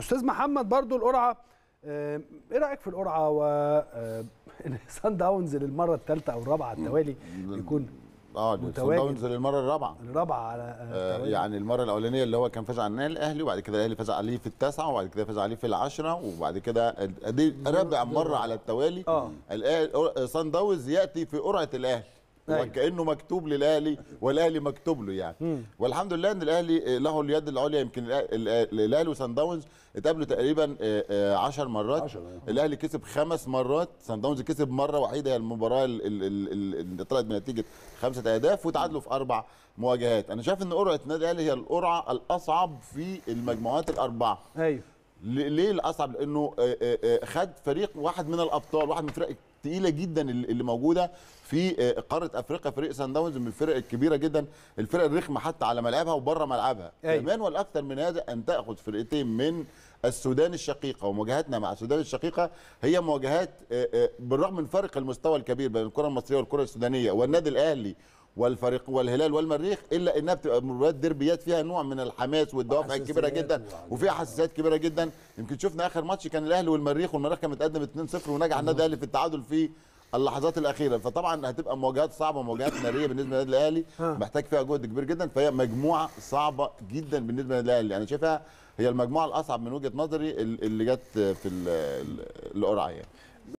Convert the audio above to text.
استاذ محمد برضو القرعه آه، ايه رايك في القرعه و سان آه، داونز للمره الثالثه او الرابعه على التوالي يكون اه داونز للمره الرابعه الرابعه على آه، يعني المره الاولانيه اللي هو كان فاز على الاهلي وبعد كده الاهلي فاز عليه في التاسعه وبعد كده فاز عليه في العشره وبعد كده دي رابع مره على التوالي آه. سان داونز ياتي في قرعه الاهلي أيوة. وكانه كانه مكتوب للاهلي والاهلي مكتوب له يعني والحمد لله ان الاهلي له اليد العليا يمكن الاهلي وسان داونز اتقابلوا تقريبا 10 آه، آه، مرات آه. الاهلي كسب خمس مرات سان داونز كسب مره وحيده هي المباراه اللي طلعت بنتيجه خمسه اهداف وتعادلوا في اربع مواجهات انا شايف ان قرعه النادي الاهلي هي القرعه الاصعب في المجموعات الاربعه ايوه ليه الاصعب لانه خد فريق واحد من الابطال واحد من فرق تقيله جدا اللي موجوده في آه، قاره افريقيا فريق سان داونز من الفرق الكبيره جدا الفرق الرخمه حتى على ملعبها وبره ملعبها أيوة. كمان والاكثر من هذا ان تاخذ فرقتين من السودان الشقيقه ومواجهتنا مع السودان الشقيقه هي مواجهات آه، آه، بالرغم من فرق المستوى الكبير بين الكره المصريه والكره السودانيه والنادي الاهلي والفريق والهلال والمريخ الا انها بتبقى مباريات ديربيات فيها نوع من الحماس والدوافع الكبيره جدا وفيها حساسيات كبيره جدا يمكن شفنا اخر ماتش كان الاهلي والمريخ والمريخ كان متقدم 2-0 ونجح النادي الاهلي في التعادل في اللحظات الاخيره فطبعا هتبقى مواجهات صعبه مواجهات ناريه بالنسبه للنادي الاهلي محتاج فيها جهد كبير جدا فهي مجموعه صعبه جدا بالنسبه للنادي الاهلي انا شايفها هي المجموعه الاصعب من وجهه نظري اللي جت في القرعه يعني